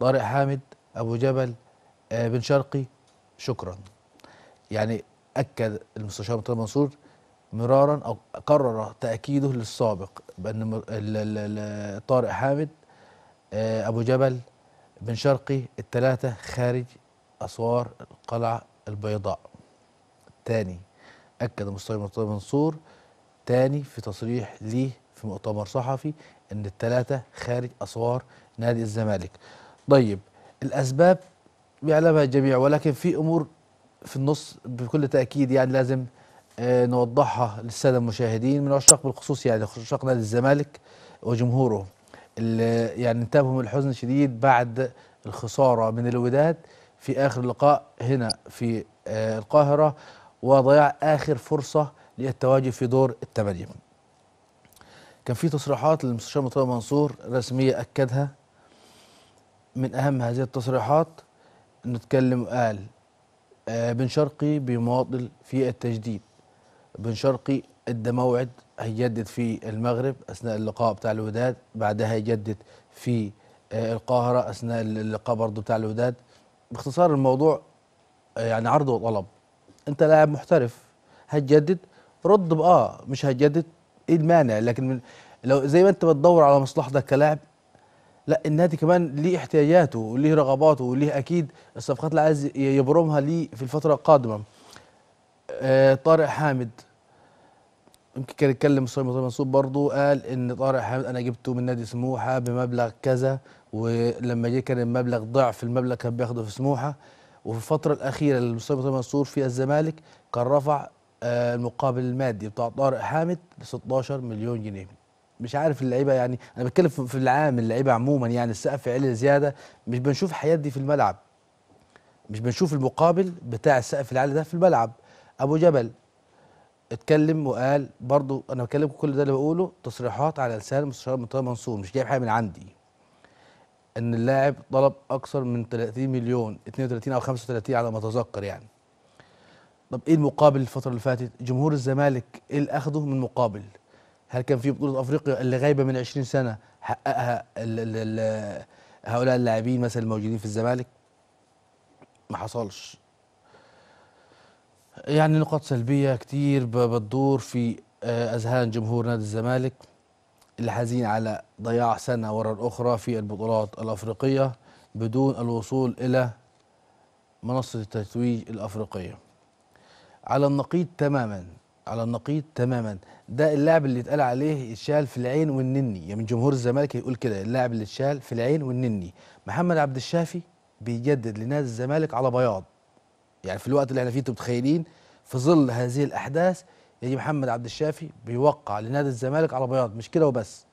طارق حامد أبو جبل آه، بن شرقي شكرا يعني أكد المستشار مطلب منصور مرارا أو قرر تأكيده للسابق بأن طارق حامد آه، أبو جبل بن شرقي الثلاثة خارج أسوار القلعة البيضاء تاني أكد المستشار مرتضى منصور تاني في تصريح ليه في مؤتمر صحفي ان الثلاثه خارج اسوار نادي الزمالك طيب الأسباب يعلمها الجميع ولكن في أمور في النص بكل تأكيد يعني لازم آه، نوضحها للسادة المشاهدين من عشاق بالخصوص يعني عشاق نادي الزمالك وجمهوره اللي يعني انتابهم الحزن الشديد بعد الخسارة من الوداد في آخر لقاء هنا في آه، القاهرة وضياع آخر فرصة للتواجد في دور الثمانية كان في تصريحات للمستشار مطلوب منصور رسمية أكدها من أهم هذه التصريحات نتكلم قال آه، بن شرقي بيماطل في التجديد بن شرقي ادى موعد هيجدد في المغرب اثناء اللقاء بتاع الوداد بعدها هيجدد في آه، القاهره اثناء اللقاء برضه بتاع الوداد باختصار الموضوع آه، يعني عرض وطلب انت لاعب محترف هتجدد رد باه مش هتجدد ايه المانع لكن من لو زي ما انت بتدور على مصلحتك كلاعب لا النادي كمان ليه احتياجاته وليه رغباته وليه اكيد الصفقات اللي عايز يبرمها ليه في الفتره القادمه آه طارق حامد يمكن كان يتكلم استاذ منصور برضه قال ان طارق حامد انا جبته من نادي سموحه بمبلغ كذا ولما جه كان المبلغ ضعف المبلغ كان بياخده في سموحه وفي الفتره الاخيره للاستاذ منصور في الزمالك كان رفع آه المقابل المادي بتاع طارق حامد ل 16 مليون جنيه مش عارف اللعيبه يعني انا بتكلم في العام اللعيبه عموما يعني السقف عالي زياده مش بنشوف الحياه دي في الملعب مش بنشوف المقابل بتاع السقف العالي ده في الملعب ابو جبل اتكلم وقال برضو انا بكلمكم كل ده اللي بقوله تصريحات على لسان مستشار منطقه منصور مش جايب حاجه من عندي ان اللاعب طلب اكثر من 30 مليون 32 او 35 على ما اتذكر يعني طب ايه المقابل الفتره اللي فاتت جمهور الزمالك ايه اللي اخده من مقابل هل كان في بطوله افريقيا اللي غايبه من 20 سنه حققها الـ الـ الـ هؤلاء اللاعبين مثلا الموجودين في الزمالك ما حصلش يعني نقاط سلبيه كتير بتدور في آه، اذهان جمهور نادي الزمالك اللي حزين على ضياع سنه ورا الاخرى في البطولات الافريقيه بدون الوصول الى منصه التتويج الافريقيه على النقيض تماما على النقيض تماما ده اللاعب اللي اتقال عليه اتشال في العين والنني يعني من جمهور الزمالك يقول كده اللاعب اللي اتشال في العين والنني محمد عبد الشافي بيجدد لنادي الزمالك على بياض يعني في الوقت اللي احنا فيه انتم متخيلين في ظل هذه الاحداث يجي يعني محمد عبد الشافي بيوقع لنادي الزمالك على بياض مش كده وبس